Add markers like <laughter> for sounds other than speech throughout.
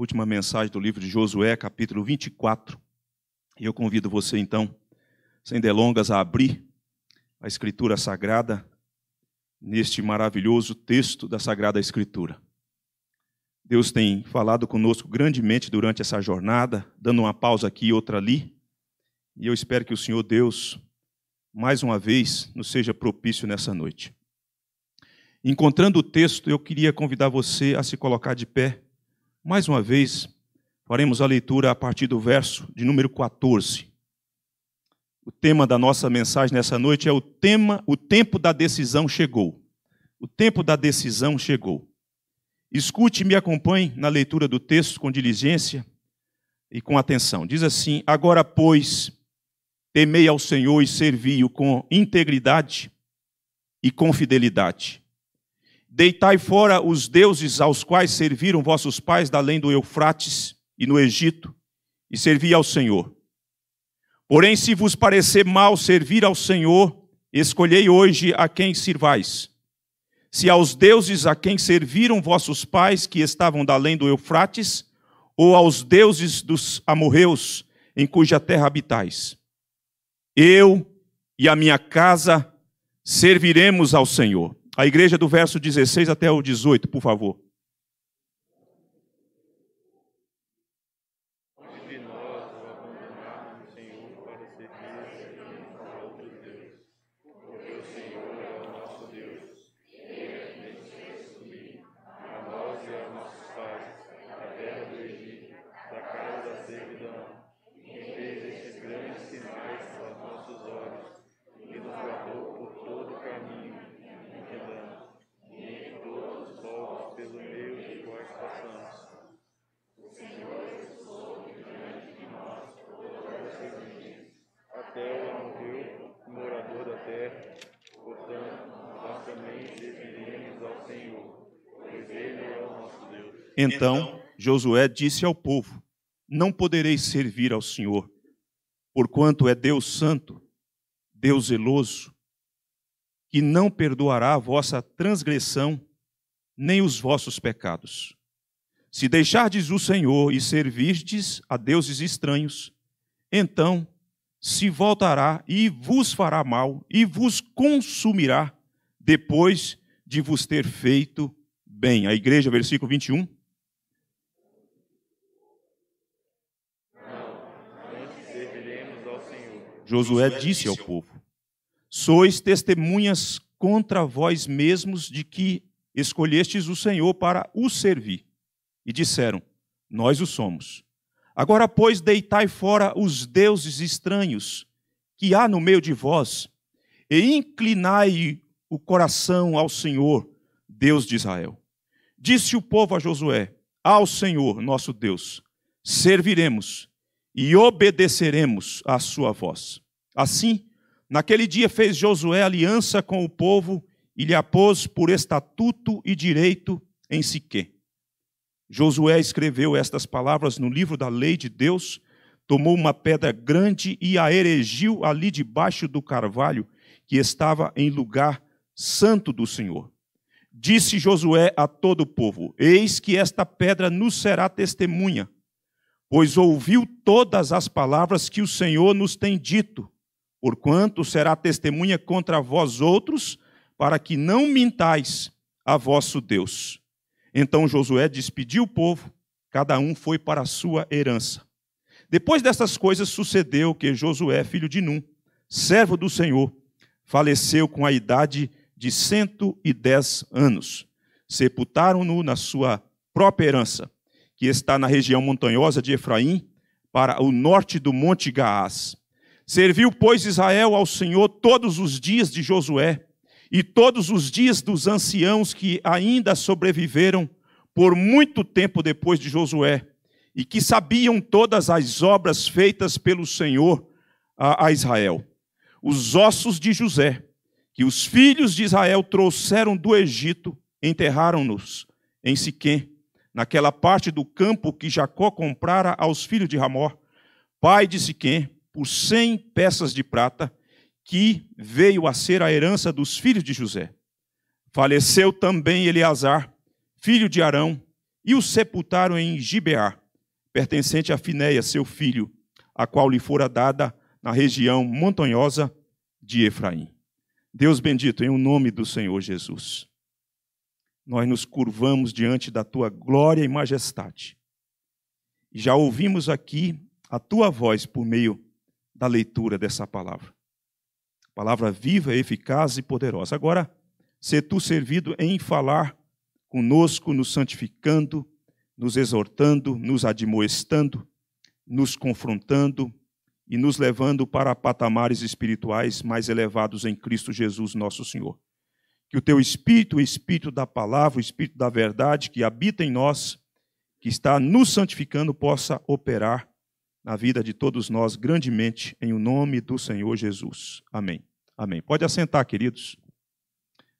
última mensagem do livro de Josué, capítulo 24. E eu convido você, então, sem delongas, a abrir a Escritura Sagrada neste maravilhoso texto da Sagrada Escritura. Deus tem falado conosco grandemente durante essa jornada, dando uma pausa aqui e outra ali. E eu espero que o Senhor Deus, mais uma vez, nos seja propício nessa noite. Encontrando o texto, eu queria convidar você a se colocar de pé mais uma vez, faremos a leitura a partir do verso de número 14. O tema da nossa mensagem nessa noite é o tema, o tempo da decisão chegou. O tempo da decisão chegou. Escute e me acompanhe na leitura do texto com diligência e com atenção. Diz assim: Agora, pois, temei ao Senhor e servi-o com integridade e com fidelidade. Deitai fora os deuses aos quais serviram vossos pais da além do Eufrates e no Egito, e servi ao Senhor. Porém, se vos parecer mal servir ao Senhor, escolhei hoje a quem sirvais. Se aos deuses a quem serviram vossos pais que estavam da além do Eufrates, ou aos deuses dos amorreus em cuja terra habitais. Eu e a minha casa serviremos ao Senhor. A igreja é do verso 16 até o 18, por favor. Então, então Josué disse ao povo: Não podereis servir ao Senhor, porquanto é Deus santo, Deus zeloso, que não perdoará a vossa transgressão, nem os vossos pecados. Se deixardes o Senhor e servirdes a deuses estranhos, então se voltará e vos fará mal e vos consumirá depois de vos ter feito bem. A igreja, versículo 21. Josué disse ao povo: Sois testemunhas contra vós mesmos de que escolhestes o Senhor para o servir. E disseram: Nós o somos. Agora, pois, deitai fora os deuses estranhos que há no meio de vós, e inclinai o coração ao Senhor, Deus de Israel. Disse o povo a Josué: Ao Senhor, nosso Deus, serviremos e obedeceremos à sua voz. Assim, naquele dia fez Josué aliança com o povo e lhe apôs por estatuto e direito em Siquém. Josué escreveu estas palavras no livro da lei de Deus, tomou uma pedra grande e a erigiu ali debaixo do carvalho que estava em lugar santo do Senhor. Disse Josué a todo o povo: Eis que esta pedra nos será testemunha pois ouviu todas as palavras que o Senhor nos tem dito, porquanto será testemunha contra vós outros, para que não mintais a vosso Deus. Então Josué despediu o povo, cada um foi para a sua herança. Depois dessas coisas sucedeu que Josué, filho de Num, servo do Senhor, faleceu com a idade de cento e dez anos. Sepultaram-no na sua própria herança que está na região montanhosa de Efraim, para o norte do Monte Gaás. Serviu, pois, Israel ao Senhor todos os dias de Josué e todos os dias dos anciãos que ainda sobreviveram por muito tempo depois de Josué, e que sabiam todas as obras feitas pelo Senhor a, Israel. Os ossos de José, que os filhos de Israel trouxeram do Egito, enterraram-nos em Siquém, naquela parte do campo que Jacó comprara aos filhos de Ramor, pai de Siquém, por cem peças de prata, que veio a ser a herança dos filhos de José. Faleceu também Eleazar, filho de Arão, e o sepultaram em Gibeá, pertencente a Finéia, seu filho, a qual lhe fora dada na região montanhosa de Efraim. Deus bendito, em o nome do Senhor Jesus nós nos curvamos diante da tua glória e majestade. Já ouvimos aqui a tua voz por meio da leitura dessa palavra. Palavra viva, eficaz e poderosa. Agora, ser tu servido em falar conosco, nos santificando, nos exortando, nos admoestando, nos confrontando e nos levando para patamares espirituais mais elevados em Cristo Jesus, nosso Senhor que o teu espírito, o espírito da palavra, o espírito da verdade que habita em nós, que está nos santificando, possa operar na vida de todos nós grandemente, em o nome do Senhor Jesus. Amém. Amém. Pode assentar, queridos.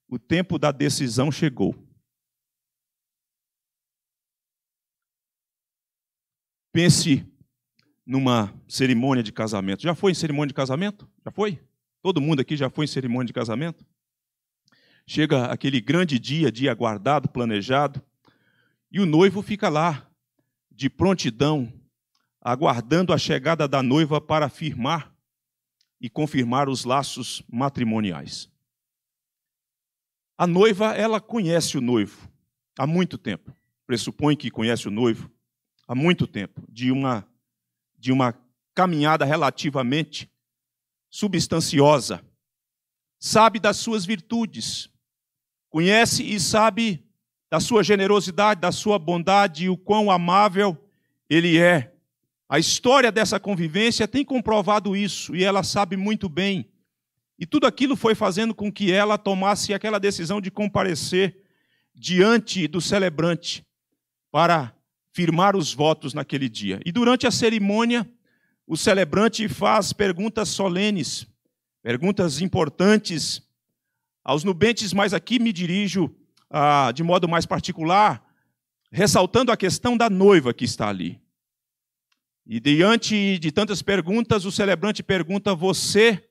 O tempo da decisão chegou. Pense numa cerimônia de casamento. Já foi em cerimônia de casamento? Já foi? Todo mundo aqui já foi em cerimônia de casamento? Chega aquele grande dia, dia aguardado, planejado, e o noivo fica lá, de prontidão, aguardando a chegada da noiva para firmar e confirmar os laços matrimoniais. A noiva, ela conhece o noivo há muito tempo. Pressupõe que conhece o noivo há muito tempo, de uma de uma caminhada relativamente substanciosa. Sabe das suas virtudes, Conhece e sabe da sua generosidade, da sua bondade e o quão amável ele é. A história dessa convivência tem comprovado isso e ela sabe muito bem. E tudo aquilo foi fazendo com que ela tomasse aquela decisão de comparecer diante do celebrante para firmar os votos naquele dia. E durante a cerimônia, o celebrante faz perguntas solenes, perguntas importantes aos nubentes, mas aqui me dirijo ah, de modo mais particular, ressaltando a questão da noiva que está ali. E diante de tantas perguntas, o celebrante pergunta: Você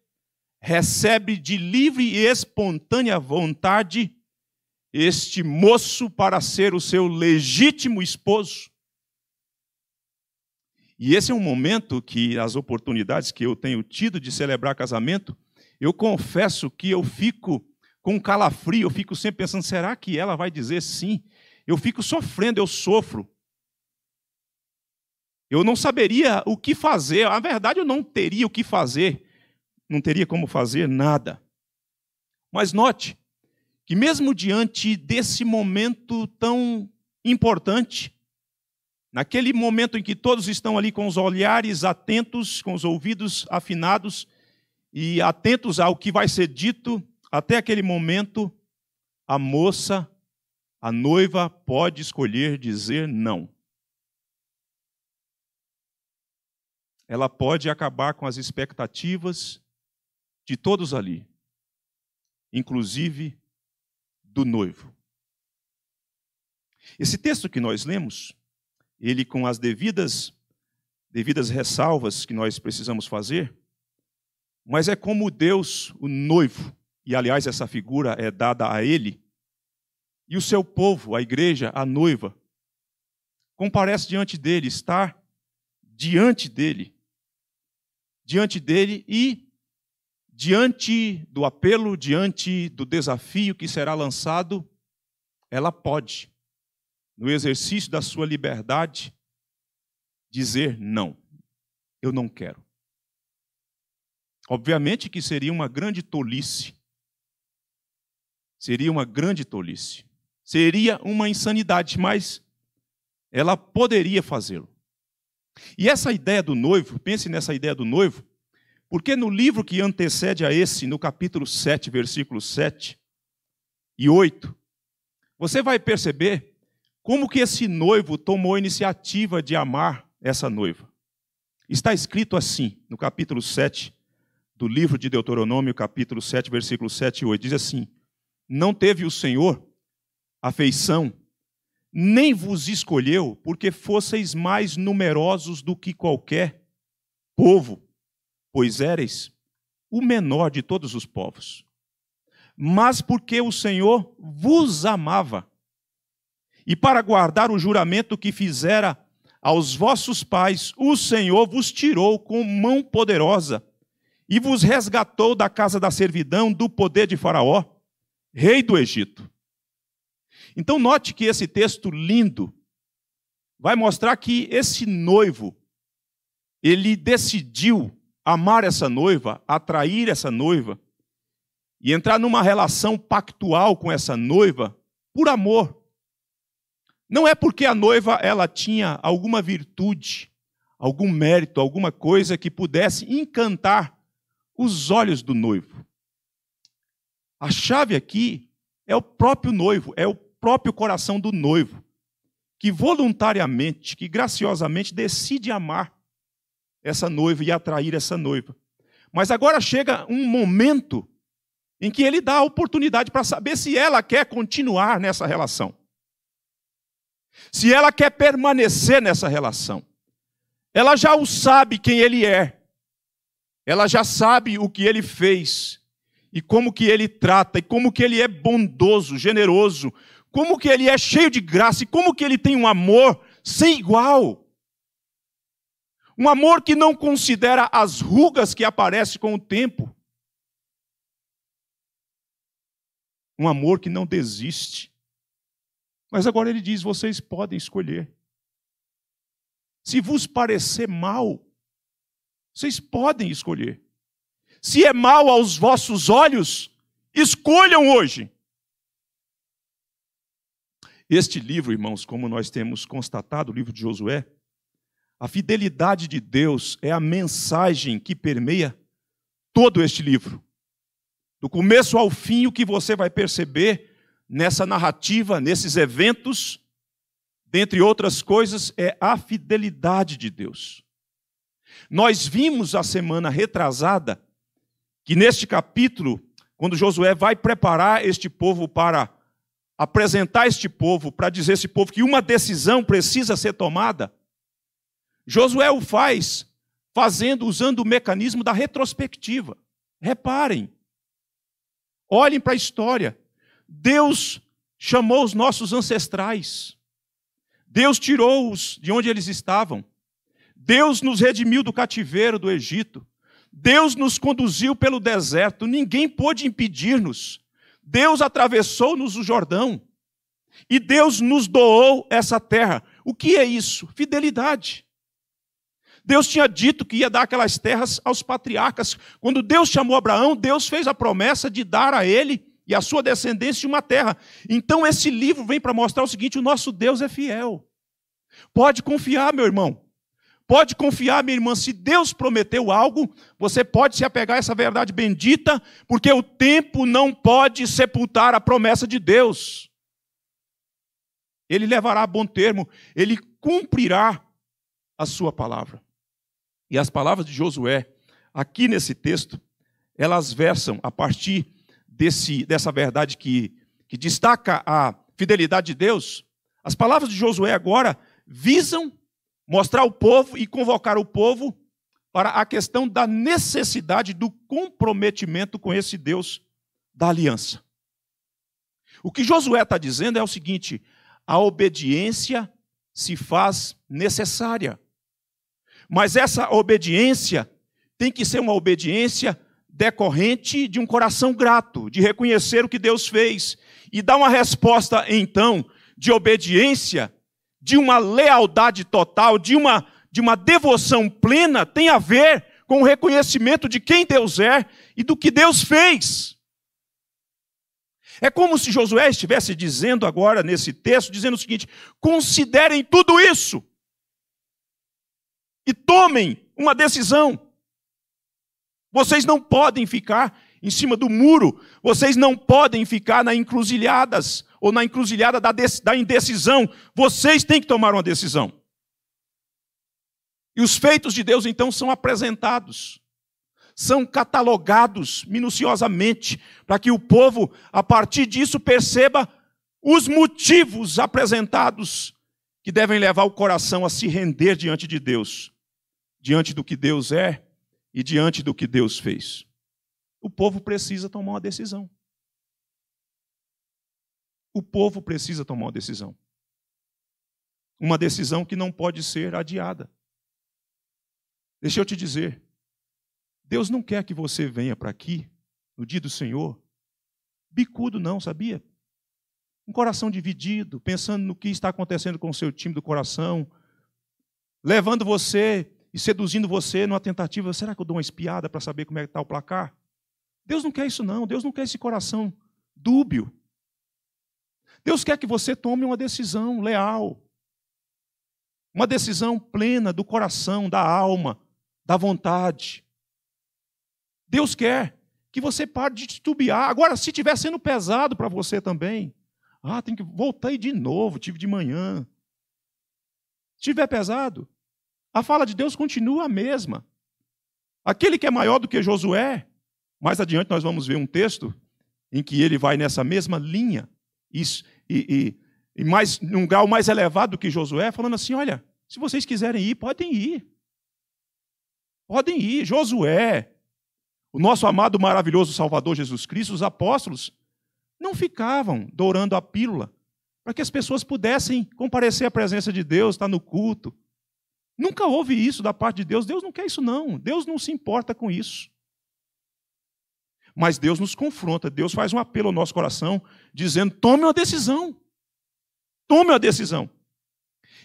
recebe de livre e espontânea vontade este moço para ser o seu legítimo esposo? E esse é um momento que, as oportunidades que eu tenho tido de celebrar casamento, eu confesso que eu fico com calafrio, eu fico sempre pensando: será que ela vai dizer sim? Eu fico sofrendo, eu sofro. Eu não saberia o que fazer, na verdade, eu não teria o que fazer, não teria como fazer nada. Mas note que, mesmo diante desse momento tão importante, naquele momento em que todos estão ali com os olhares atentos, com os ouvidos afinados e atentos ao que vai ser dito, até aquele momento, a moça, a noiva, pode escolher dizer não. Ela pode acabar com as expectativas de todos ali, inclusive do noivo. Esse texto que nós lemos, ele com as devidas devidas ressalvas que nós precisamos fazer, mas é como Deus, o noivo, e aliás essa figura é dada a ele, e o seu povo, a igreja, a noiva, comparece diante dele, está diante dele, diante dele e diante do apelo, diante do desafio que será lançado, ela pode, no exercício da sua liberdade, dizer não, eu não quero. Obviamente que seria uma grande tolice Seria uma grande tolice. Seria uma insanidade, mas ela poderia fazê-lo. E essa ideia do noivo, pense nessa ideia do noivo, porque no livro que antecede a esse, no capítulo 7, versículos 7 e 8, você vai perceber como que esse noivo tomou a iniciativa de amar essa noiva. Está escrito assim, no capítulo 7 do livro de Deuteronômio, capítulo 7, versículos 7 e 8, diz assim: não teve o Senhor afeição, nem vos escolheu, porque fosseis mais numerosos do que qualquer povo, pois éreis o menor de todos os povos. Mas porque o Senhor vos amava, e para guardar o juramento que fizera aos vossos pais, o Senhor vos tirou com mão poderosa e vos resgatou da casa da servidão do poder de Faraó rei do Egito. Então, note que esse texto lindo vai mostrar que esse noivo, ele decidiu amar essa noiva, atrair essa noiva e entrar numa relação pactual com essa noiva por amor. Não é porque a noiva ela tinha alguma virtude, algum mérito, alguma coisa que pudesse encantar os olhos do noivo. A chave aqui é o próprio noivo, é o próprio coração do noivo, que voluntariamente, que graciosamente decide amar essa noiva e atrair essa noiva. Mas agora chega um momento em que ele dá a oportunidade para saber se ela quer continuar nessa relação. Se ela quer permanecer nessa relação. Ela já o sabe quem ele é. Ela já sabe o que ele fez e como que ele trata, e como que ele é bondoso, generoso, como que ele é cheio de graça, e como que ele tem um amor sem igual. Um amor que não considera as rugas que aparecem com o tempo. Um amor que não desiste. Mas agora ele diz: vocês podem escolher. Se vos parecer mal, vocês podem escolher se é mal aos vossos olhos, escolham hoje. Este livro, irmãos, como nós temos constatado, o livro de Josué, a fidelidade de Deus é a mensagem que permeia todo este livro. Do começo ao fim, o que você vai perceber nessa narrativa, nesses eventos, dentre outras coisas, é a fidelidade de Deus. Nós vimos a semana retrasada que neste capítulo, quando Josué vai preparar este povo para apresentar este povo, para dizer este povo que uma decisão precisa ser tomada, Josué o faz fazendo, usando o mecanismo da retrospectiva. Reparem, olhem para a história. Deus chamou os nossos ancestrais. Deus tirou-os de onde eles estavam. Deus nos redimiu do cativeiro do Egito. Deus nos conduziu pelo deserto, ninguém pôde impedir-nos. Deus atravessou-nos o Jordão e Deus nos doou essa terra. O que é isso? Fidelidade. Deus tinha dito que ia dar aquelas terras aos patriarcas. Quando Deus chamou Abraão, Deus fez a promessa de dar a ele e à sua descendência uma terra. Então esse livro vem para mostrar o seguinte: o nosso Deus é fiel. Pode confiar, meu irmão. Pode confiar, minha irmã, se Deus prometeu algo, você pode se apegar a essa verdade bendita, porque o tempo não pode sepultar a promessa de Deus. Ele levará a bom termo, ele cumprirá a sua palavra. E as palavras de Josué, aqui nesse texto, elas versam a partir desse, dessa verdade que, que destaca a fidelidade de Deus. As palavras de Josué agora visam mostrar o povo e convocar o povo para a questão da necessidade do comprometimento com esse Deus da aliança. O que Josué está dizendo é o seguinte: a obediência se faz necessária. Mas essa obediência tem que ser uma obediência decorrente de um coração grato, de reconhecer o que Deus fez e dar uma resposta então de obediência de uma lealdade total, de uma, de uma devoção plena, tem a ver com o reconhecimento de quem Deus é e do que Deus fez. É como se Josué estivesse dizendo agora nesse texto, dizendo o seguinte: considerem tudo isso e tomem uma decisão. Vocês não podem ficar em cima do muro, vocês não podem ficar na encruzilhadas, ou na encruzilhada da indecisão, vocês têm que tomar uma decisão. E os feitos de Deus então são apresentados, são catalogados minuciosamente, para que o povo, a partir disso, perceba os motivos apresentados que devem levar o coração a se render diante de Deus, diante do que Deus é e diante do que Deus fez. O povo precisa tomar uma decisão. O povo precisa tomar uma decisão. Uma decisão que não pode ser adiada. Deixa eu te dizer, Deus não quer que você venha para aqui, no dia do Senhor, bicudo não, sabia? Um coração dividido, pensando no que está acontecendo com o seu time do coração, levando você e seduzindo você numa tentativa, será que eu dou uma espiada para saber como é que está o placar? Deus não quer isso não, Deus não quer esse coração dúbio. Deus quer que você tome uma decisão leal, uma decisão plena do coração, da alma, da vontade. Deus quer que você pare de titubear. Agora, se estiver sendo pesado para você também, ah, tem que voltar de novo, tive de manhã. Se tiver pesado, a fala de Deus continua a mesma. Aquele que é maior do que Josué, mais adiante nós vamos ver um texto em que ele vai nessa mesma linha e, e, e mais, num grau mais elevado do que Josué, falando assim: olha, se vocês quiserem ir, podem ir. Podem ir. Josué, o nosso amado, maravilhoso Salvador Jesus Cristo, os apóstolos, não ficavam dourando a pílula para que as pessoas pudessem comparecer à presença de Deus, estar tá no culto. Nunca houve isso da parte de Deus. Deus não quer isso, não. Deus não se importa com isso. Mas Deus nos confronta, Deus faz um apelo ao nosso coração, dizendo: tome uma decisão. Tome uma decisão.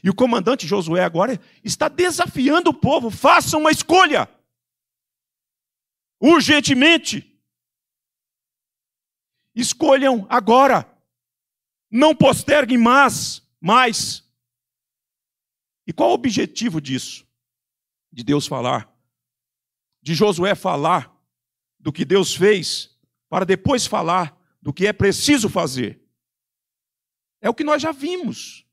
E o comandante Josué agora está desafiando o povo: faça uma escolha. Urgentemente. Escolham agora. Não posterguem mais. mais. E qual o objetivo disso? De Deus falar, de Josué falar do que Deus fez, para depois falar do que é preciso fazer. É o que nós já vimos.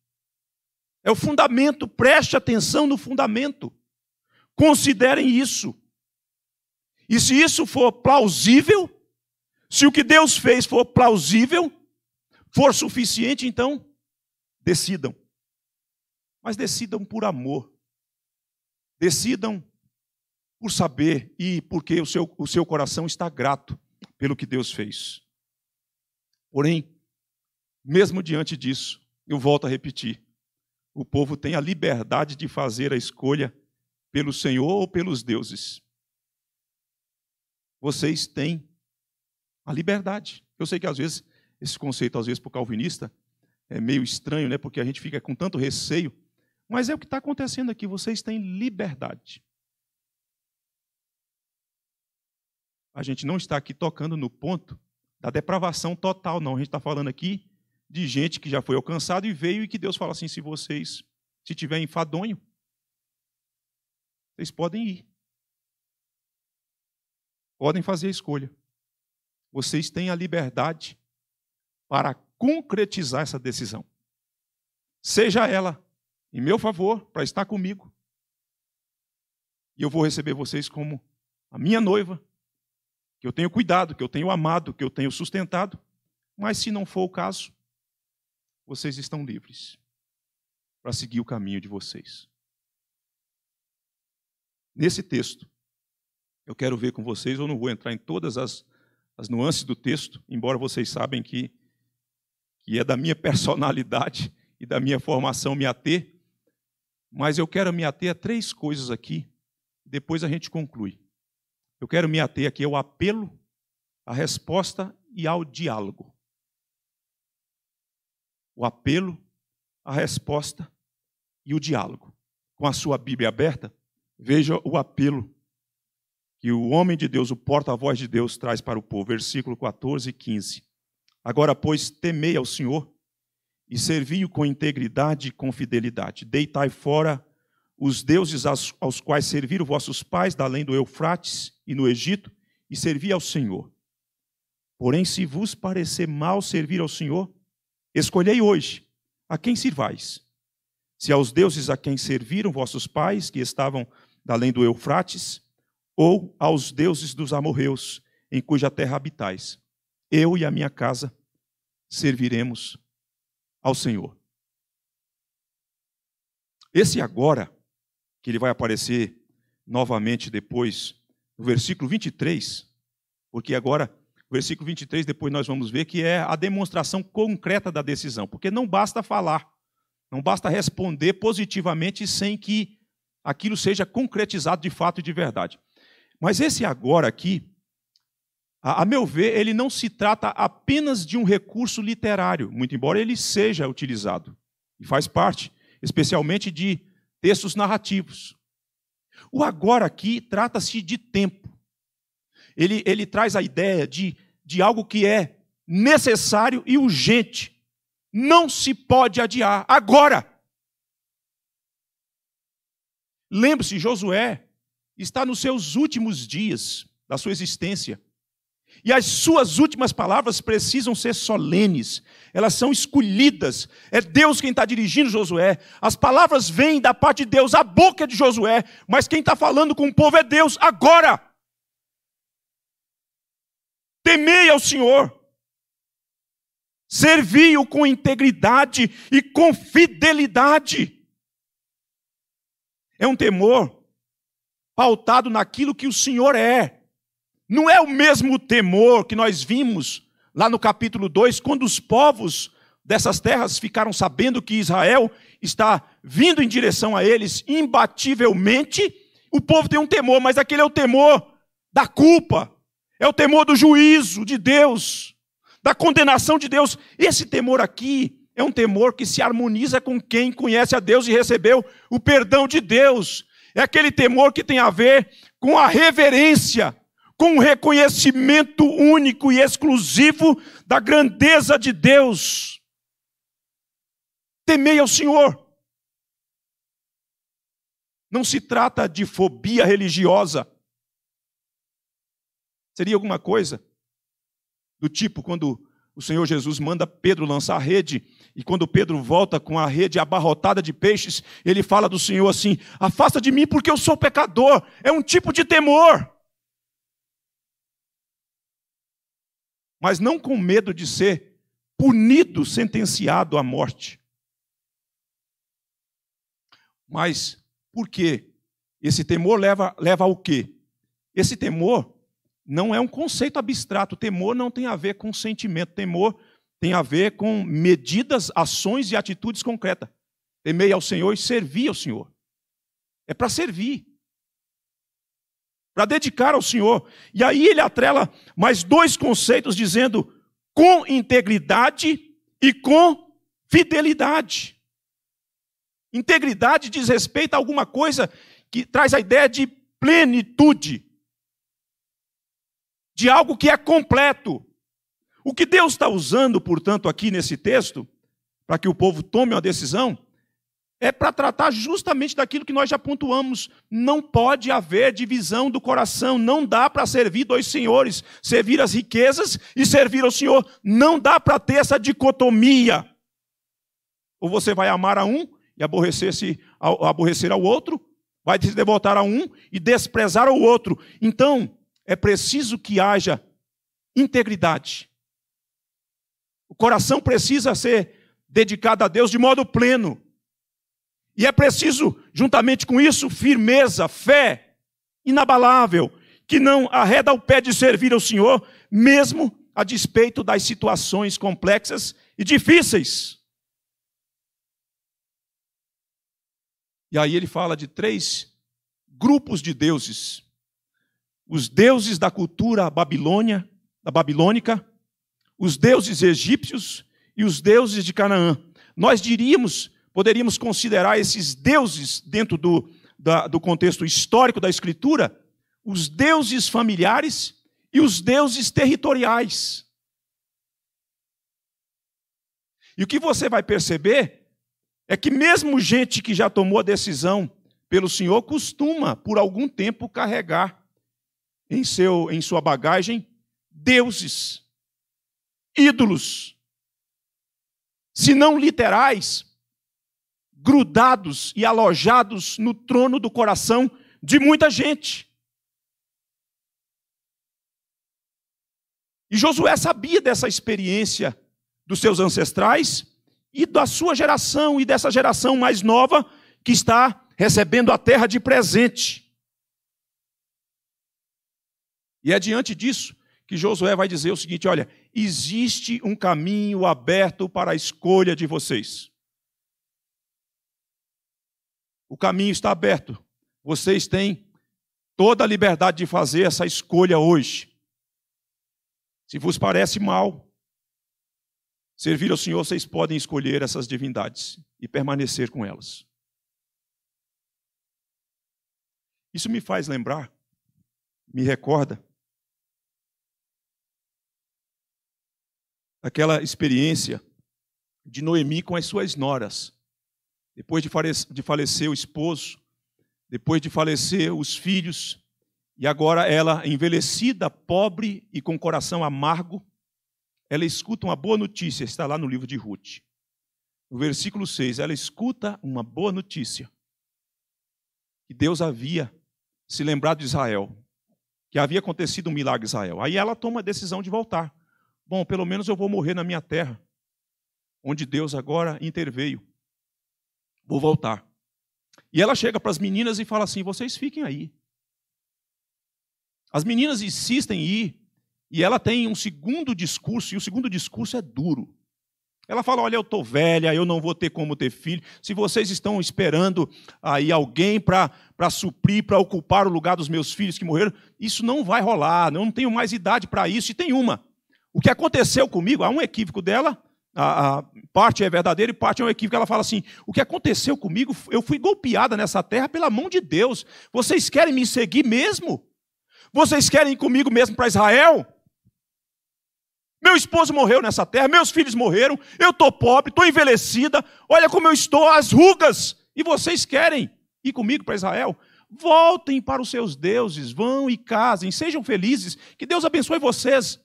É o fundamento, preste atenção no fundamento. Considerem isso. E se isso for plausível, se o que Deus fez for plausível, for suficiente, então decidam. Mas decidam por amor. Decidam por saber e porque o seu, o seu coração está grato pelo que Deus fez. Porém, mesmo diante disso, eu volto a repetir: o povo tem a liberdade de fazer a escolha pelo Senhor ou pelos deuses. Vocês têm a liberdade. Eu sei que às vezes esse conceito, às vezes, para o calvinista, é meio estranho, né? porque a gente fica com tanto receio, mas é o que está acontecendo aqui: vocês têm liberdade. a gente não está aqui tocando no ponto da depravação total, não. A gente está falando aqui de gente que já foi alcançado e veio e que Deus fala assim: se vocês, se tiverem fadonho, vocês podem ir. Podem fazer a escolha. Vocês têm a liberdade para concretizar essa decisão. Seja ela em meu favor, para estar comigo. E eu vou receber vocês como a minha noiva, que eu tenho cuidado, que eu tenho amado, que eu tenho sustentado. Mas se não for o caso, vocês estão livres para seguir o caminho de vocês. Nesse texto, eu quero ver com vocês, eu não vou entrar em todas as, as nuances do texto, embora vocês sabem que, que é da minha <laughs> personalidade e da minha formação me ater, mas eu quero me ater a três coisas aqui, depois a gente conclui. Eu quero me ater aqui ao apelo, à resposta e ao diálogo. O apelo, a resposta e o diálogo. Com a sua Bíblia aberta, veja o apelo que o homem de Deus, o porta-voz de Deus, traz para o povo. Versículo 14 e 15. Agora, pois, temei ao Senhor e servi-o com integridade e com fidelidade. Deitai fora os deuses aos quais serviram vossos pais, da além do Eufrates e no Egito, e servi ao Senhor. Porém, se vos parecer mal servir ao Senhor, escolhei hoje a quem sirvais. Se aos deuses a quem serviram vossos pais, que estavam da além do Eufrates, ou aos deuses dos amorreus, em cuja terra habitais. Eu e a minha casa serviremos ao Senhor. Esse agora que ele vai aparecer novamente depois, no versículo 23, porque agora, o versículo 23, depois nós vamos ver que é a demonstração concreta da decisão, porque não basta falar, não basta responder positivamente sem que aquilo seja concretizado de fato e de verdade. Mas esse agora aqui, a, meu ver, ele não se trata apenas de um recurso literário, muito embora ele seja utilizado e faz parte, especialmente de textos narrativos. O agora aqui trata-se de tempo. Ele, ele traz a ideia de, de algo que é necessário e urgente. Não se pode adiar. Agora! Lembre-se, Josué está nos seus últimos dias da sua existência. E as suas últimas palavras precisam ser solenes, elas são escolhidas. É Deus quem está dirigindo Josué. As palavras vêm da parte de Deus, a boca de Josué, mas quem está falando com o povo é Deus agora. Temei ao Senhor, servi-o com integridade e com fidelidade. É um temor pautado naquilo que o Senhor é não é o mesmo temor que nós vimos lá no capítulo 2, quando os povos dessas terras ficaram sabendo que Israel está vindo em direção a eles imbativelmente. O povo tem um temor, mas aquele é o temor da culpa, é o temor do juízo de Deus, da condenação de Deus. Esse temor aqui é um temor que se harmoniza com quem conhece a Deus e recebeu o perdão de Deus. É aquele temor que tem a ver com a reverência com um reconhecimento único e exclusivo da grandeza de Deus. Temei ao Senhor. Não se trata de fobia religiosa. Seria alguma coisa do tipo quando o Senhor Jesus manda Pedro lançar a rede, e quando Pedro volta com a rede abarrotada de peixes, ele fala do Senhor assim: Afasta de mim, porque eu sou pecador. É um tipo de temor. mas não com medo de ser punido, sentenciado à morte. Mas por quê? Esse temor leva, leva ao quê? Esse temor não é um conceito abstrato. Temor não tem a ver com sentimento. Temor tem a ver com medidas, ações e atitudes concretas. Temei ao Senhor e servi ao Senhor. É para servir para dedicar ao Senhor. E aí ele atrela mais dois conceitos dizendo com integridade e com fidelidade. Integridade diz respeito a alguma coisa que traz a ideia de plenitude, de algo que é completo. O que Deus está usando, portanto, aqui nesse texto, para que o povo tome uma decisão, é para tratar justamente daquilo que nós já pontuamos. Não pode haver divisão do coração, não dá para servir dois senhores, servir as riquezas e servir ao Senhor. Não dá para ter essa dicotomia. Ou você vai amar a um e aborrecer-se, aborrecer ao outro, vai se devotar a um e desprezar ao outro. Então, é preciso que haja integridade. O coração precisa ser dedicado a Deus de modo pleno. E é preciso, juntamente com isso, firmeza, fé inabalável, que não arreda o pé de servir ao Senhor, mesmo a despeito das situações complexas e difíceis. E aí ele fala de três grupos de deuses: os deuses da cultura babilônia, da babilônica, os deuses egípcios e os deuses de Canaã. Nós diríamos Poderíamos considerar esses deuses, dentro do, da, do contexto histórico da Escritura, os deuses familiares e os deuses territoriais. E o que você vai perceber é que, mesmo gente que já tomou a decisão pelo Senhor, costuma, por algum tempo, carregar em, seu, em sua bagagem deuses, ídolos, se não literais, grudados e alojados no trono do coração de muita gente. E Josué sabia dessa experiência dos seus ancestrais e da sua geração e dessa geração mais nova que está recebendo a terra de presente. E é diante disso que Josué vai dizer o seguinte: olha, existe um caminho aberto para a escolha de vocês. O caminho está aberto. Vocês têm toda a liberdade de fazer essa escolha hoje. Se vos parece mal servir ao Senhor, vocês podem escolher essas divindades e permanecer com elas. Isso me faz lembrar, me recorda, aquela experiência de Noemi com as suas noras depois de falecer o esposo, depois de falecer os filhos, e agora ela, envelhecida, pobre e com coração amargo, ela escuta uma boa notícia, está lá no livro de Ruth. No versículo 6, ela escuta uma boa notícia: que Deus havia se lembrado de Israel, que havia acontecido um milagre em Israel. Aí ela toma a decisão de voltar. Bom, pelo menos eu vou morrer na minha terra, onde Deus agora interveio. Vou voltar. E ela chega para as meninas e fala assim: vocês fiquem aí. As meninas insistem em ir, e ela tem um segundo discurso, e o segundo discurso é duro. Ela fala: Olha, eu estou velha, eu não vou ter como ter filho. Se vocês estão esperando aí alguém para suprir, para ocupar o lugar dos meus filhos que morreram, isso não vai rolar, eu não tenho mais idade para isso, e tem uma. O que aconteceu comigo, há um equívoco dela, a, a, parte é verdadeira e parte é um equívoco. Ela fala assim: o que aconteceu comigo, eu fui golpeada nessa terra pela mão de Deus. Vocês querem me seguir mesmo? Vocês querem ir comigo mesmo para Israel? Meu esposo morreu nessa terra, meus filhos morreram, eu estou pobre, estou envelhecida, olha como eu estou, as rugas, e vocês querem ir comigo para Israel? Voltem para os seus deuses, vão e casem, sejam felizes, que Deus abençoe vocês.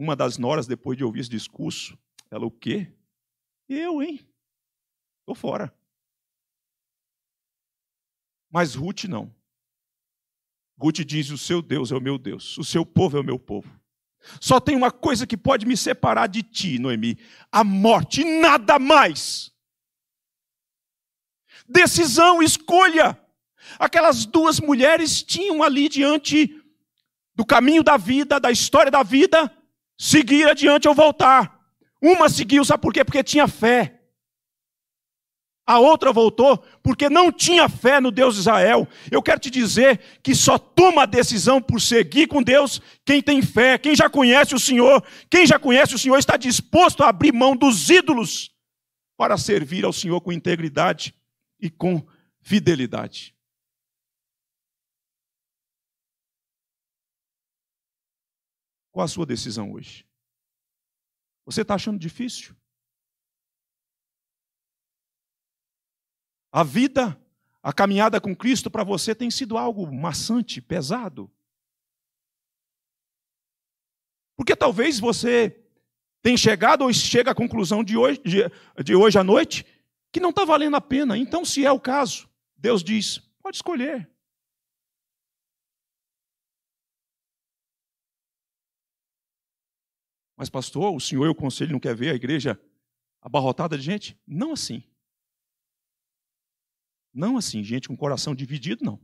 Uma das noras, depois de ouvir esse discurso, ela, o quê? Eu, hein? Estou fora. Mas Ruth não. Ruth diz: O seu Deus é o meu Deus, o seu povo é o meu povo. Só tem uma coisa que pode me separar de ti, Noemi: a morte, nada mais. Decisão, escolha. Aquelas duas mulheres tinham ali diante do caminho da vida, da história da vida, seguir adiante ou voltar. Uma seguiu, sabe por quê? Porque tinha fé. A outra voltou porque não tinha fé no Deus Israel. Eu quero te dizer que só toma a decisão por seguir com Deus quem tem fé, quem já conhece o Senhor. Quem já conhece o Senhor está disposto a abrir mão dos ídolos para servir ao Senhor com integridade e com fidelidade. Qual a sua decisão hoje? Você está achando difícil? A vida, a caminhada com Cristo para você tem sido algo maçante, pesado? Porque talvez você tenha chegado ou chega à conclusão de hoje, de, de hoje à noite que não está valendo a pena. Então, se é o caso, Deus diz: pode escolher. Mas, pastor, o senhor e o conselho não quer ver a igreja abarrotada de gente? Não assim. Não assim, gente com coração dividido, não.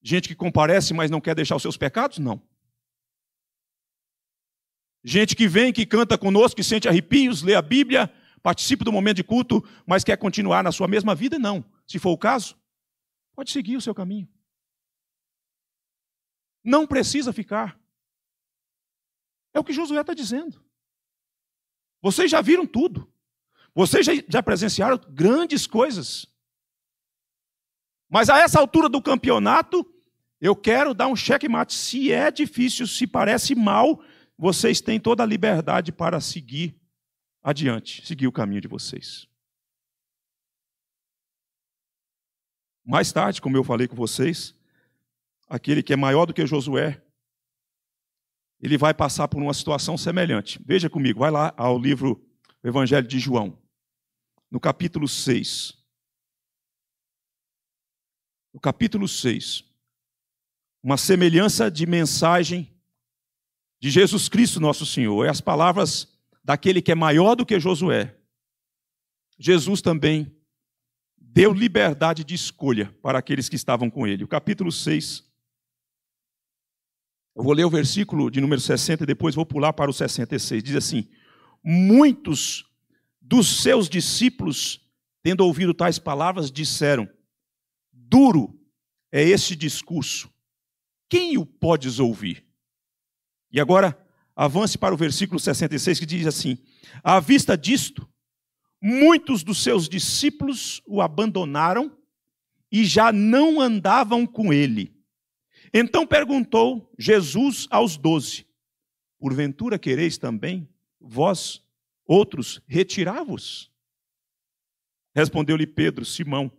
Gente que comparece, mas não quer deixar os seus pecados? Não. Gente que vem, que canta conosco, que sente arrepios, lê a Bíblia, participa do momento de culto, mas quer continuar na sua mesma vida? Não. Se for o caso, pode seguir o seu caminho. Não precisa ficar. É o que Josué está dizendo. Vocês já viram tudo. Vocês já, já presenciaram grandes coisas. Mas a essa altura do campeonato, eu quero dar um checkmate. Se é difícil, se parece mal, vocês têm toda a liberdade para seguir adiante, seguir o caminho de vocês. Mais tarde, como eu falei com vocês, aquele que é maior do que Josué ele vai passar por uma situação semelhante. Veja comigo, vai lá ao livro Evangelho de João, no capítulo 6. No capítulo 6, uma semelhança de mensagem de Jesus Cristo, nosso Senhor. É as palavras daquele que é maior do que Josué. Jesus também deu liberdade de escolha para aqueles que estavam com ele. O capítulo 6, eu vou ler o versículo de número 60 e depois vou pular para o 66. Diz assim: Muitos dos seus discípulos, tendo ouvido tais palavras, disseram: Duro é este discurso. Quem o podes ouvir? E agora, avance para o versículo 66 que diz assim: À vista disto, muitos dos seus discípulos o abandonaram e já não andavam com ele. Então perguntou Jesus aos doze: Porventura quereis também vós outros retirar-vos? Respondeu-lhe Pedro, Simão: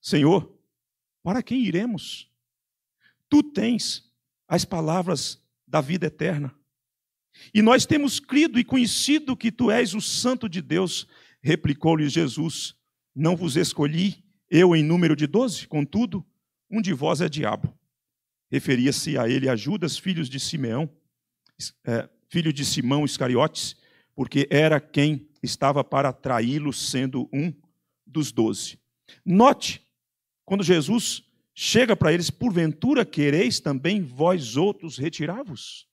Senhor, para quem iremos? Tu tens as palavras da vida eterna. E nós temos crido e conhecido que tu és o Santo de Deus. Replicou-lhe Jesus: Não vos escolhi eu em número de doze, contudo, um de vós é diabo referia-se a ele a Judas, filho de Simeão, é, filho de Simão Iscariotes, porque era quem estava para traí-lo, sendo um dos doze. Note, quando Jesus chega para eles, porventura quereis também vós outros retirar-vos?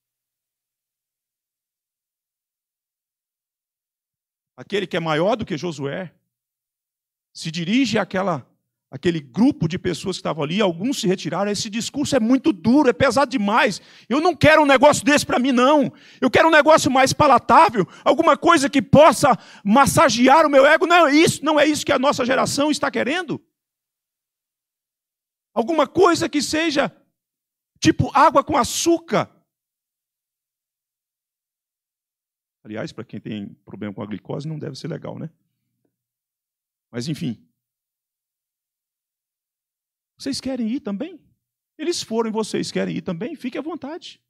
Aquele que é maior do que Josué se dirige àquela aquele grupo de pessoas que estavam ali, alguns se retiraram. Esse discurso é muito duro, é pesado demais. Eu não quero um negócio desse para mim, não. Eu quero um negócio mais palatável, alguma coisa que possa massagear o meu ego. Não, é isso não é isso que a nossa geração está querendo. Alguma coisa que seja tipo água com açúcar. Aliás, para quem tem problema com a glicose, não deve ser legal, né? Mas enfim, vocês querem ir também? Eles foram e vocês querem ir também? Fique à vontade.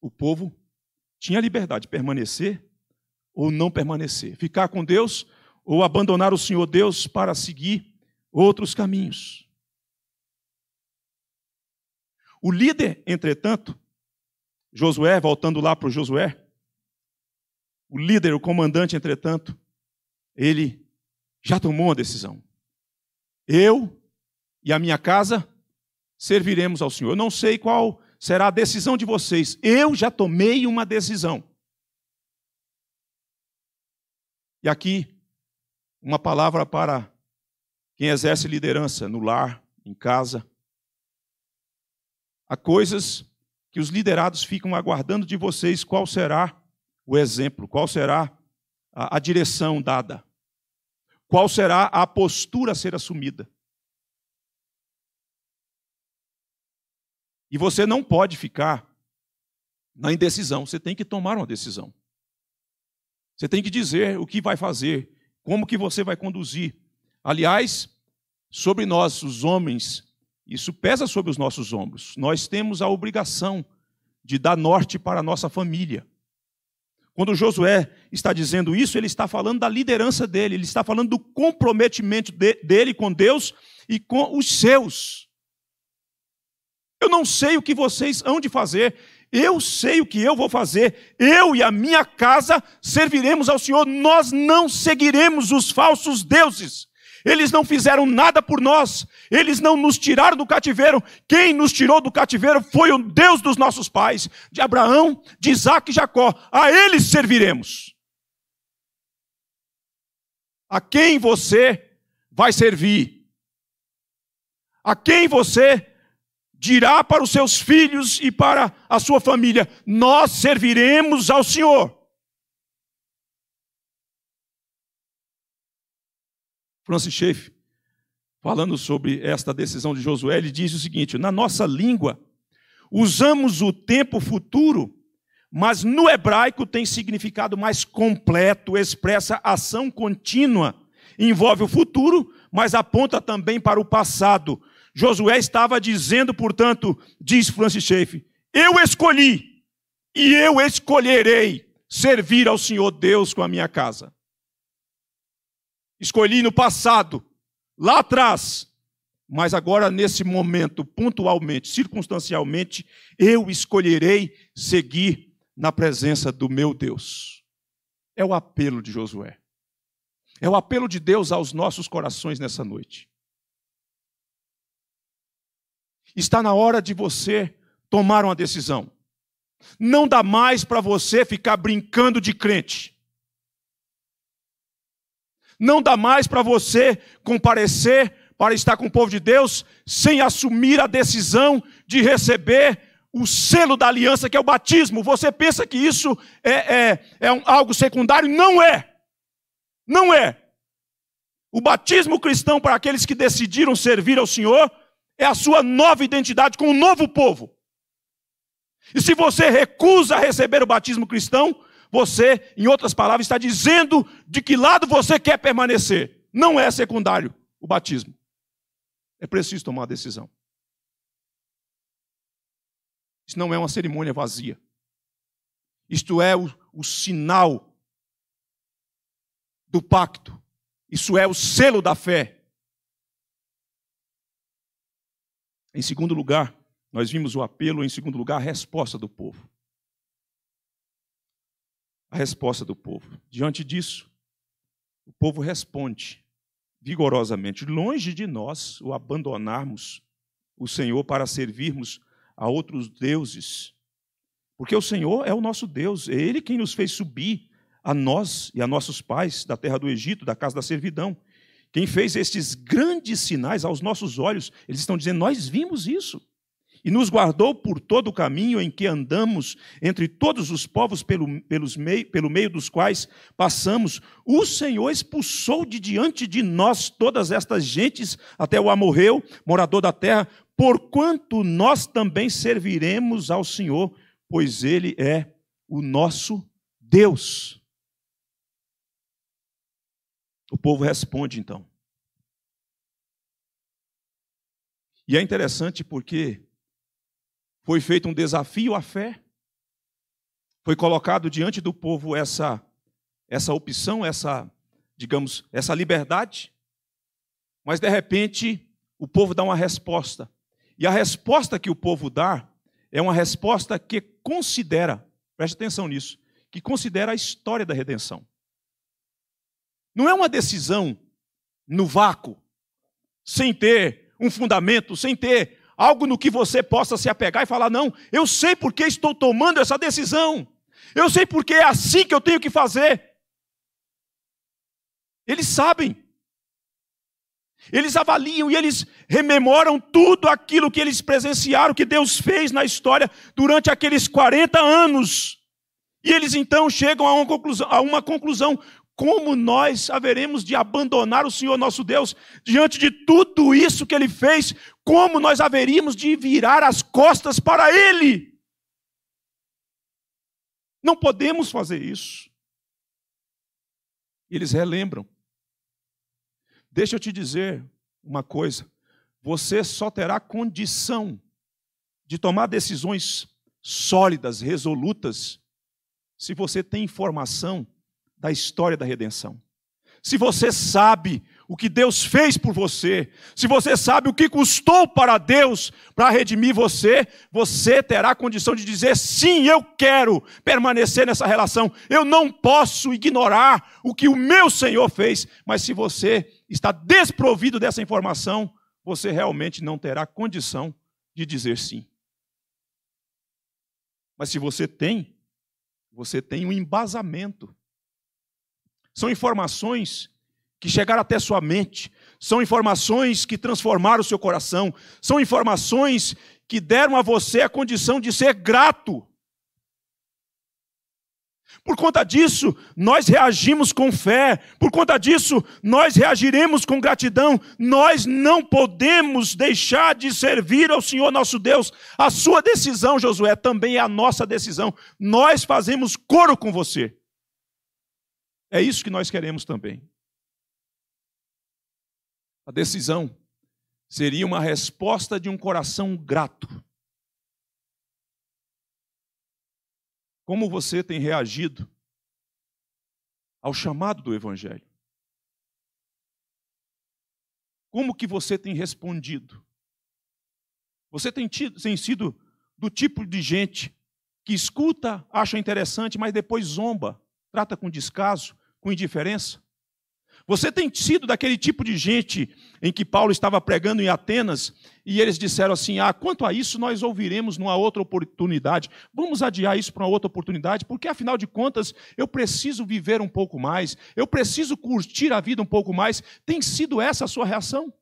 O povo tinha liberdade de permanecer ou não permanecer, ficar com Deus ou abandonar o Senhor Deus para seguir outros caminhos. O líder, entretanto, Josué, voltando lá para o Josué, o líder, o comandante, entretanto, ele já tomou uma decisão eu e a minha casa serviremos ao Senhor. Eu não sei qual será a decisão de vocês. Eu já tomei uma decisão. E aqui, uma palavra para quem exerce liderança no lar, em casa. Há coisas que os liderados ficam aguardando de vocês qual será o exemplo, qual será a, a direção dada. Qual será a postura a ser assumida? E você não pode ficar na indecisão, você tem que tomar uma decisão. Você tem que dizer o que vai fazer, como que você vai conduzir. Aliás, sobre nós, os homens, isso pesa sobre os nossos ombros. Nós temos a obrigação de dar norte para a nossa família. Quando Josué está dizendo isso, ele está falando da liderança dele, ele está falando do comprometimento de, dele com Deus e com os seus. Eu não sei o que vocês hão de fazer, eu sei o que eu vou fazer, eu e a minha casa serviremos ao Senhor, nós não seguiremos os falsos deuses eles não fizeram nada por nós, eles não nos tiraram do cativeiro. Quem nos tirou do cativeiro foi o Deus dos nossos pais, de Abraão, de Isaac e Jacó. A eles serviremos. A quem você vai servir? A quem você dirá para os seus filhos e para a sua família: Nós serviremos ao Senhor. Francis Schaeffer, falando sobre esta decisão de Josué, ele diz o seguinte: na nossa língua, usamos o tempo futuro, mas no hebraico tem significado mais completo, expressa ação contínua, envolve o futuro, mas aponta também para o passado. Josué estava dizendo, portanto, diz Francis Schaeffer, eu escolhi e eu escolherei servir ao Senhor Deus com a minha casa escolhi no passado, lá atrás, mas agora, nesse momento, pontualmente, circunstancialmente, eu escolherei seguir na presença do meu Deus. É o apelo de Josué. É o apelo de Deus aos nossos corações nessa noite. Está na hora de você tomar uma decisão. Não dá mais para você ficar brincando de crente. Não dá mais para você comparecer para estar com o povo de Deus sem assumir a decisão de receber o selo da aliança, que é o batismo. Você pensa que isso é, é, é um, algo secundário? Não é. Não é. O batismo cristão para aqueles que decidiram servir ao Senhor é a sua nova identidade com o novo povo. E se você recusa receber o batismo cristão, você, em outras palavras, está dizendo de que lado você quer permanecer. Não é secundário o batismo. É preciso tomar a decisão. Isso não é uma cerimônia vazia. Isto é o, o sinal do pacto. Isso é o selo da fé. Em segundo lugar, nós vimos o apelo, em segundo lugar, a resposta do povo a resposta do povo. Diante disso, o povo responde vigorosamente: longe de nós o abandonarmos o Senhor para servirmos a outros deuses, porque o Senhor é o nosso Deus, é Ele quem nos fez subir a nós e a nossos pais da terra do Egito, da casa da servidão. Quem fez estes grandes sinais aos nossos olhos, eles estão dizendo: Nós vimos isso e nos guardou por todo o caminho em que andamos entre todos os povos pelo, pelos mei, pelo meio dos quais passamos. O Senhor expulsou de diante de nós todas estas gentes, até o amorreu, morador da terra, porquanto nós também serviremos ao Senhor, pois Ele é o nosso Deus. O povo responde então. E é interessante porque foi feito um desafio à fé, foi colocado diante do povo essa, essa opção, essa, digamos, essa liberdade, mas de repente o povo dá uma resposta. E a resposta que o povo dá é uma resposta que considera, preste atenção nisso, que considera a história da redenção. Não é uma decisão no vácuo, sem ter um fundamento, sem ter algo no que você possa se apegar e falar: não, eu sei porque estou tomando essa decisão, eu sei porque é assim que eu tenho que fazer. Eles sabem, eles avaliam e eles rememoram tudo aquilo que eles presenciaram, que Deus fez na história durante aqueles 40 anos. E eles então chegam a uma conclusão, a uma conclusão como nós haveremos de abandonar o Senhor nosso Deus diante de tudo isso que ele fez? Como nós haveríamos de virar as costas para ele? Não podemos fazer isso. Eles relembram. Deixa eu te dizer uma coisa: você só terá condição de tomar decisões sólidas, resolutas, se você tem informação da história da redenção. Se você sabe o que Deus fez por você, se você sabe o que custou para Deus para redimir você, você terá condição de dizer: sim, eu quero permanecer nessa relação. Eu não posso ignorar o que o meu Senhor fez. Mas se você está desprovido dessa informação, você realmente não terá condição de dizer sim. Mas se você tem, você tem um embasamento. São informações que chegaram até sua mente, são informações que transformaram o seu coração, são informações que deram a você a condição de ser grato por conta disso, nós reagimos com fé, por conta disso, nós reagiremos com gratidão. Nós não podemos deixar de servir ao Senhor nosso Deus. A sua decisão, Josué, também é a nossa decisão. Nós fazemos coro com você. É isso que nós queremos também. A decisão seria uma resposta de um coração grato Como você tem reagido ao chamado do Evangelho? Como que você tem respondido? Você tem, tido, tem sido do tipo de gente que escuta, acha interessante, mas depois zomba, trata com descaso, com indiferença? Você tem sido daquele tipo de gente em que Paulo estava pregando em Atenas e eles disseram assim: Ah, quanto a isso nós ouviremos numa outra oportunidade. Vamos adiar isso para uma outra oportunidade, porque afinal de contas eu preciso viver um pouco mais, eu preciso curtir a vida um pouco mais. Tem sido essa a sua reação?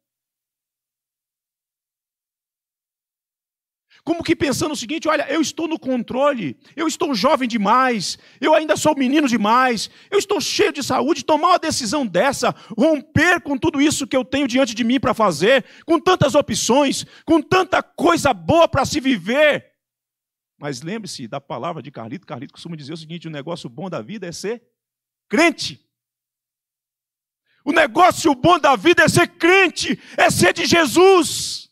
como que pensando o seguinte: olha, eu estou no controle, eu estou jovem demais, eu ainda sou menino demais, eu estou cheio de saúde. Tomar uma decisão dessa, romper com tudo isso que eu tenho diante de mim para fazer, com tantas opções, com tanta coisa boa para se viver. Mas lembre-se da palavra de Carlito. Carlito costuma dizer o seguinte: o negócio bom da vida é ser crente. O negócio bom da vida é ser crente, é ser de Jesus.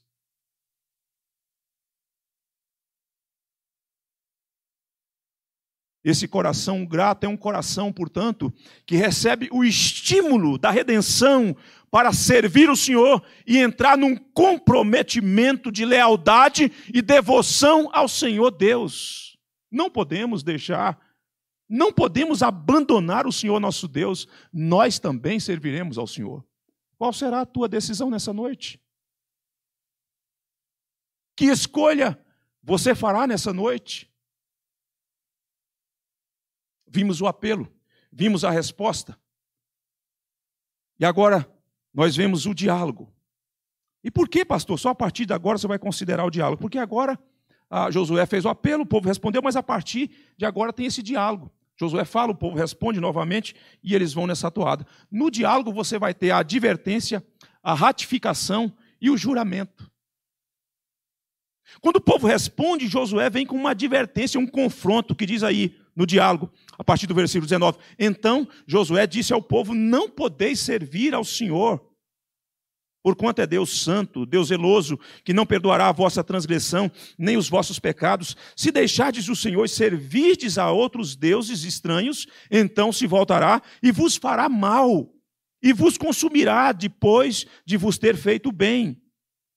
Esse coração grato é um coração, portanto, que recebe o estímulo da redenção para servir o Senhor e entrar num comprometimento de lealdade e devoção ao Senhor Deus. Não podemos deixar, não podemos abandonar o Senhor nosso Deus, nós também serviremos ao Senhor. Qual será a tua decisão nessa noite? Que escolha você fará nessa noite? Vimos o apelo, vimos a resposta. E agora nós vemos o diálogo. E por que, pastor? Só a partir de agora você vai considerar o diálogo? Porque agora ah, Josué fez o apelo, o povo respondeu, mas a partir de agora tem esse diálogo. Josué fala, o povo responde novamente e eles vão nessa toada. No diálogo você vai ter a advertência, a ratificação e o juramento. Quando o povo responde, Josué vem com uma advertência, um confronto que diz aí no diálogo: a partir do versículo 19. Então Josué disse ao povo: Não podeis servir ao Senhor, porquanto é Deus santo, Deus zeloso, que não perdoará a vossa transgressão, nem os vossos pecados. Se deixardes o Senhor e servirdes a outros deuses estranhos, então se voltará e vos fará mal, e vos consumirá depois de vos ter feito bem.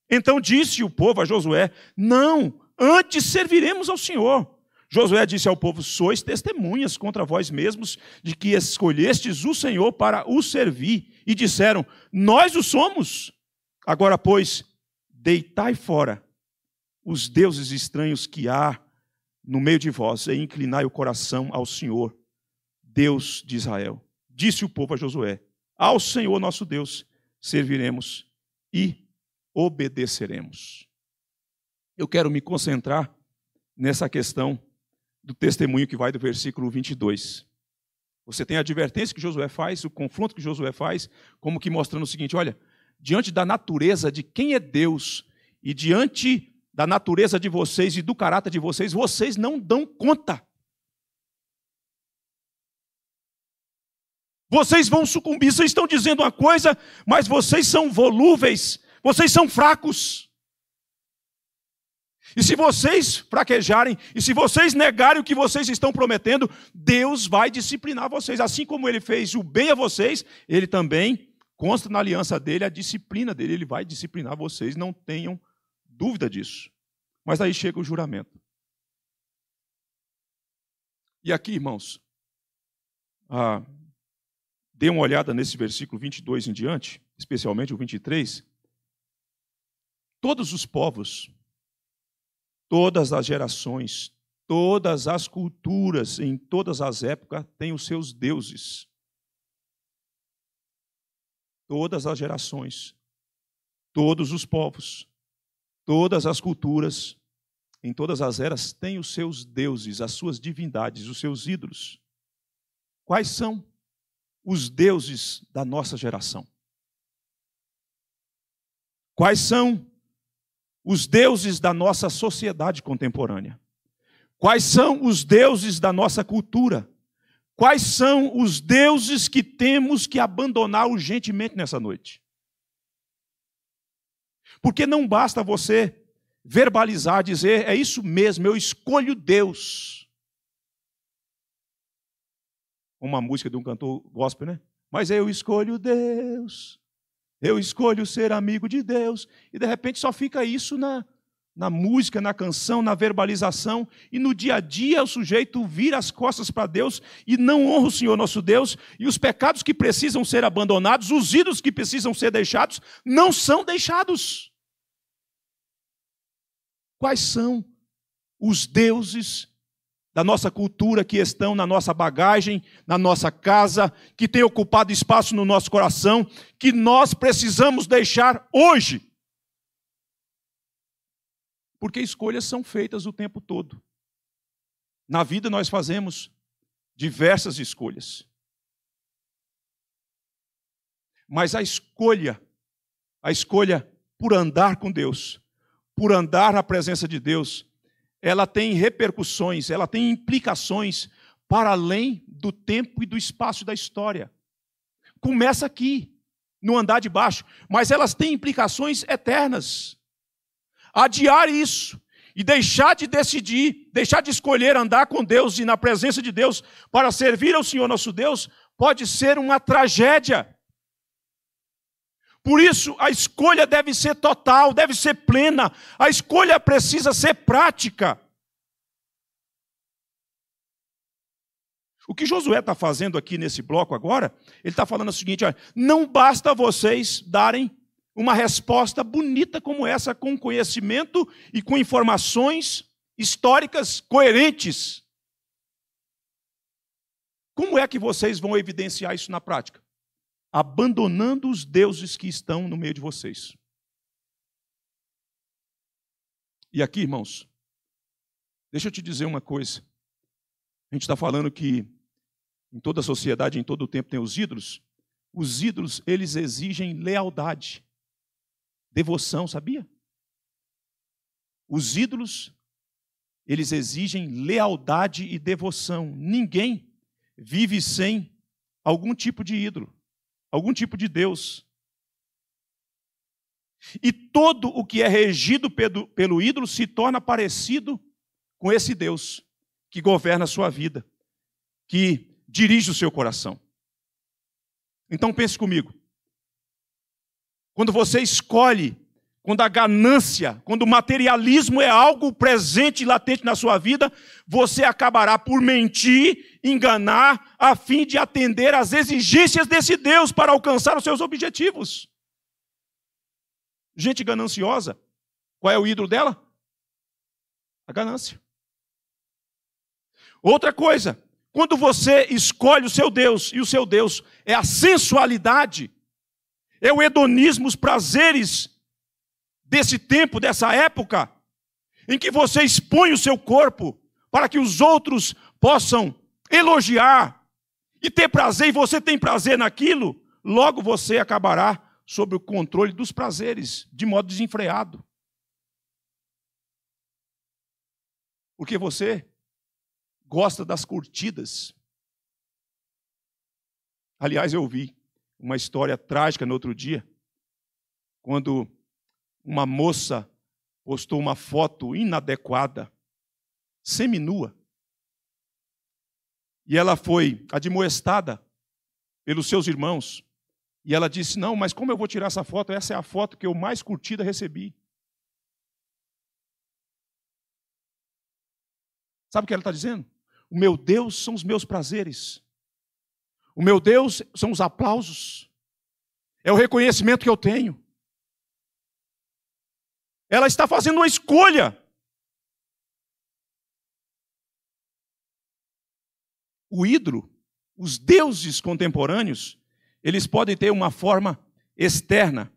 Então disse o povo a Josué: Não, antes serviremos ao Senhor Josué disse ao povo: Sois testemunhas contra vós mesmos de que escolhestes o Senhor para o servir. E disseram: Nós o somos. Agora, pois, deitai fora os deuses estranhos que há no meio de vós e inclinai o coração ao Senhor, Deus de Israel. Disse o povo a Josué: Ao Senhor nosso Deus serviremos e obedeceremos. Eu quero me concentrar nessa questão do testemunho que vai do versículo 22. Você tem a advertência que Josué faz, o confronto que Josué faz, como que mostrando o seguinte: olha, diante da natureza de quem é Deus e diante da natureza de vocês e do caráter de vocês, vocês não dão conta. Vocês vão sucumbir, vocês estão dizendo uma coisa, mas vocês são volúveis, vocês são fracos. E se vocês fraquejarem, e se vocês negarem o que vocês estão prometendo, Deus vai disciplinar vocês. Assim como ele fez o bem a vocês, ele também consta na aliança dele a disciplina dele. Ele vai disciplinar vocês, não tenham dúvida disso. Mas aí chega o juramento. E aqui, irmãos, ah, dê uma olhada nesse versículo 22 em diante, especialmente o 23. Todos os povos Todas as gerações, todas as culturas, em todas as épocas, têm os seus deuses. Todas as gerações, todos os povos, todas as culturas, em todas as eras, têm os seus deuses, as suas divindades, os seus ídolos. Quais são os deuses da nossa geração? Quais são os deuses da nossa sociedade contemporânea? Quais são os deuses da nossa cultura? Quais são os deuses que temos que abandonar urgentemente nessa noite? Porque não basta você verbalizar, dizer, é isso mesmo, eu escolho Deus. Uma música de um cantor gospel, né? Mas eu escolho Deus eu escolho ser amigo de Deus. E de repente só fica isso na, na música, na canção, na verbalização. E no dia a dia o sujeito vira as costas para Deus e não honra o Senhor nosso Deus. E os pecados que precisam ser abandonados, os ídolos que precisam ser deixados, não são deixados. Quais são os deuses da nossa cultura que estão na nossa bagagem, na nossa casa, que tem ocupado espaço no nosso coração, que nós precisamos deixar hoje. Porque escolhas são feitas o tempo todo. Na vida nós fazemos diversas escolhas. Mas a escolha, a escolha por andar com Deus, por andar na presença de Deus, ela tem repercussões, ela tem implicações para além do tempo e do espaço da história. Começa aqui, no andar de baixo, mas elas têm implicações eternas. Adiar isso e deixar de decidir, deixar de escolher andar com Deus e na presença de Deus para servir ao Senhor nosso Deus, pode ser uma tragédia. Por isso, a escolha deve ser total, deve ser plena. A escolha precisa ser prática. O que Josué está fazendo aqui nesse bloco agora, ele está falando o seguinte: olha, não basta vocês darem uma resposta bonita como essa, com conhecimento e com informações históricas coerentes. Como é que vocês vão evidenciar isso na prática? abandonando os deuses que estão no meio de vocês. E aqui, irmãos, deixa eu te dizer uma coisa. A gente está falando que em toda a sociedade, em todo o tempo, tem os ídolos. Os ídolos, eles exigem lealdade, devoção, sabia? Os ídolos, eles exigem lealdade e devoção. Ninguém vive sem algum tipo de ídolo algum tipo de Deus. E todo o que é regido pelo, pelo ídolo se torna parecido com esse Deus que governa a sua vida, que dirige o seu coração. Então pense comigo. Quando você escolhe quando a ganância, quando o materialismo é algo presente e latente na sua vida, você acabará por mentir, enganar, a fim de atender às exigências desse Deus para alcançar os seus objetivos. Gente gananciosa, qual é o ídolo dela? A ganância. Outra coisa, quando você escolhe o seu Deus, e o seu Deus é a sensualidade, é o hedonismo, os prazeres desse tempo, dessa época, em que você expõe o seu corpo para que os outros possam elogiar e ter prazer, e você tem prazer naquilo, logo você acabará sob o controle dos prazeres, de modo desenfreado. Porque você gosta das curtidas. Aliás, eu vi uma história trágica no outro dia, quando uma moça postou uma foto inadequada, seminua. E ela foi admoestada pelos seus irmãos. E ela disse: Não, mas como eu vou tirar essa foto? Essa é a foto que eu mais curtida recebi. Sabe o que ela está dizendo? O meu Deus são os meus prazeres. O meu Deus são os aplausos. É o reconhecimento que eu tenho. Ela está fazendo uma escolha. O ídolo, os deuses contemporâneos, eles podem ter uma forma externa,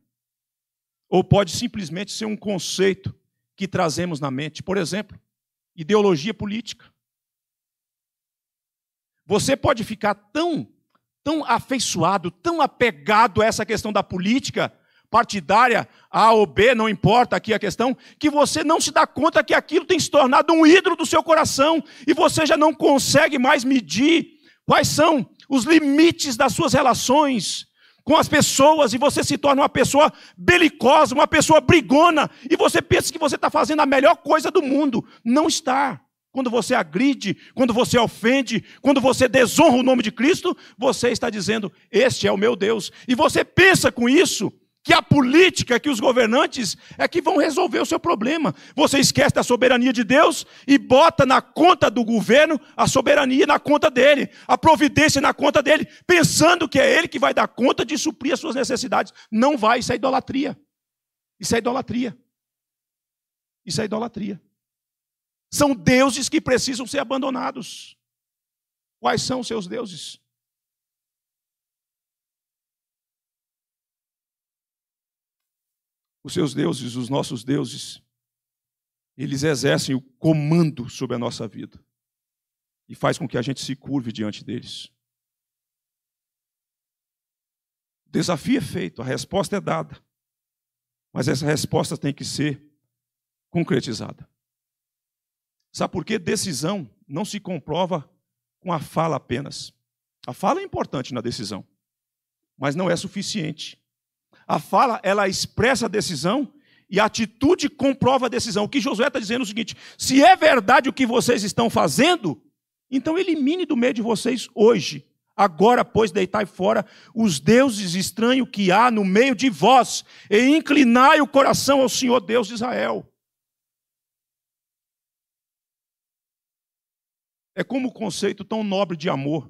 ou pode simplesmente ser um conceito que trazemos na mente. Por exemplo, ideologia política. Você pode ficar tão, tão afeiçoado, tão apegado a essa questão da política, partidária, A ou B, não importa aqui a questão, que você não se dá conta que aquilo tem se tornado um ídolo do seu coração e você já não consegue mais medir quais são os limites das suas relações com as pessoas e você se torna uma pessoa belicosa, uma pessoa brigona e você pensa que você está fazendo a melhor coisa do mundo. Não está. Quando você agride, quando você ofende, quando você desonra o nome de Cristo, você está dizendo: Este é o meu Deus. E você pensa com isso que a política, que os governantes é que vão resolver o seu problema. Você esquece da soberania de Deus e bota na conta do governo a soberania na conta dele, a providência na conta dele, pensando que é ele que vai dar conta de suprir as suas necessidades. Não vai, isso é idolatria. Isso é idolatria. Isso é idolatria. São deuses que precisam ser abandonados. Quais são os seus deuses? Os seus deuses, os nossos deuses, eles exercem o comando sobre a nossa vida e faz com que a gente se curve diante deles. O desafio é feito, a resposta é dada, mas essa resposta tem que ser concretizada. Sabe por que decisão não se comprova com a fala apenas? A fala é importante na decisão, mas não é suficiente. A fala, ela expressa a decisão e a atitude comprova a decisão. O que Josué está dizendo é o seguinte: se é verdade o que vocês estão fazendo, então elimine do meio de vocês hoje. Agora, pois, deitai fora os deuses estranhos que há no meio de vós, e inclinai o coração ao Senhor Deus de Israel. É como o um conceito tão nobre de amor.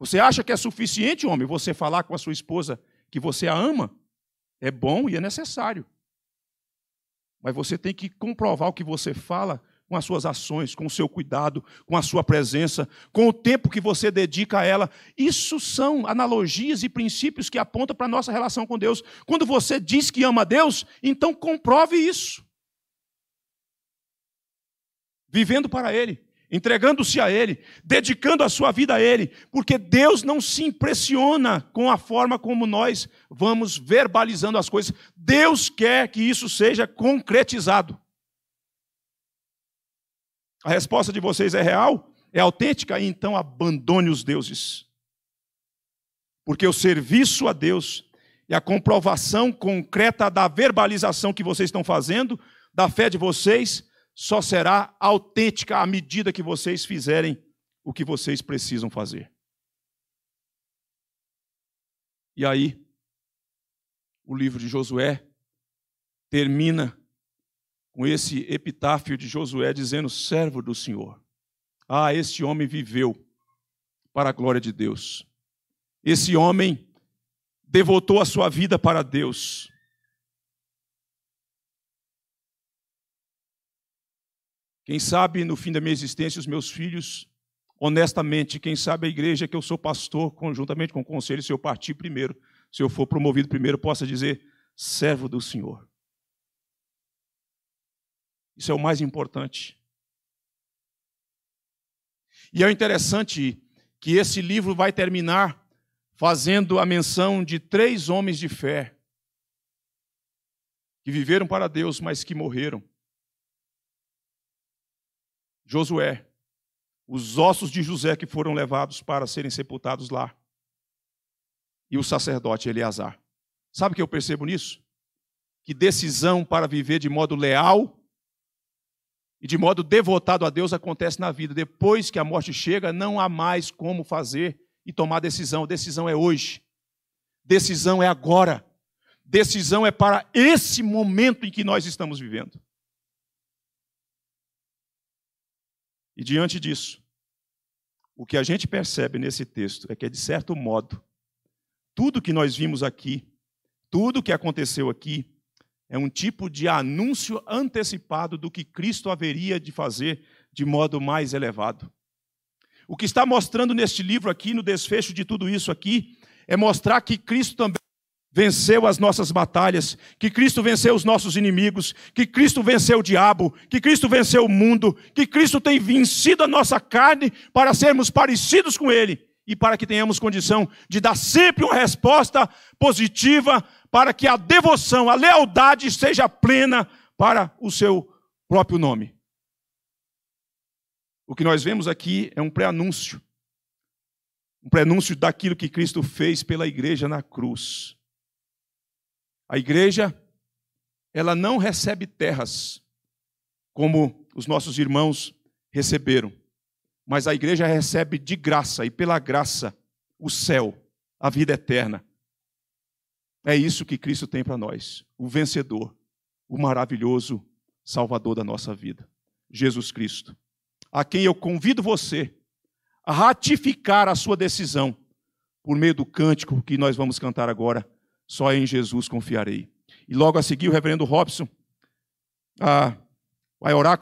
Você acha que é suficiente, homem, você falar com a sua esposa que você a ama, é bom e é necessário. Mas você tem que comprovar o que você fala com as suas ações, com o seu cuidado, com a sua presença, com o tempo que você dedica a ela. Isso são analogias e princípios que apontam para a nossa relação com Deus. Quando você diz que ama Deus, então comprove isso. Vivendo para Ele, entregando-se a Ele, dedicando a sua vida a Ele, porque Deus não se impressiona com a forma como nós vamos verbalizando as coisas. Deus quer que isso seja concretizado. A resposta de vocês é real? É autêntica? Então abandone os deuses. Porque o serviço a Deus e a comprovação concreta da verbalização que vocês estão fazendo, da fé de vocês, só será autêntica à medida que vocês fizerem o que vocês precisam fazer. E aí, o livro de Josué termina com esse epitáfio de Josué dizendo: servo do Senhor. Ah, este homem viveu para a glória de Deus. Esse homem devotou a sua vida para Deus. Quem sabe no fim da minha existência os meus filhos, honestamente, quem sabe a igreja que eu sou pastor, conjuntamente com o conselho, se eu partir primeiro, se eu for promovido primeiro, possa dizer servo do Senhor. Isso é o mais importante. E é interessante que esse livro vai terminar fazendo a menção de três homens de fé que viveram para Deus, mas que morreram. Josué, os ossos de José que foram levados para serem sepultados lá, e o sacerdote Eleazar. Sabe o que eu percebo nisso? Que decisão para viver de modo leal e de modo devotado a Deus acontece na vida. Depois que a morte chega, não há mais como fazer e tomar decisão. Decisão é hoje. Decisão é agora. Decisão é para esse momento em que nós estamos vivendo. E diante disso, o que a gente percebe nesse texto é que, de certo modo, tudo que nós vimos aqui, tudo que aconteceu aqui, é um tipo de anúncio antecipado do que Cristo haveria de fazer de modo mais elevado. O que está mostrando neste livro aqui, no desfecho de tudo isso aqui, é mostrar que Cristo também venceu as nossas batalhas, que Cristo venceu os nossos inimigos, que Cristo venceu o diabo, que Cristo venceu o mundo, que Cristo tem vencido a nossa carne para sermos parecidos com Ele e para que tenhamos condição de dar sempre uma resposta positiva para que a devoção, a lealdade seja plena para o seu próprio nome. O que nós vemos aqui é um pré-anúncio. Um pré-anúncio daquilo que Cristo fez pela igreja na cruz. A igreja, ela não recebe terras como os nossos irmãos receberam, mas a igreja recebe de graça e pela graça o céu, a vida eterna. É isso que Cristo tem para nós, o vencedor, o maravilhoso Salvador da nossa vida, Jesus Cristo, a quem eu convido você a ratificar a sua decisão por meio do cântico que nós vamos cantar agora. Só em Jesus confiarei. E logo a seguir, o reverendo Robson ah, vai orar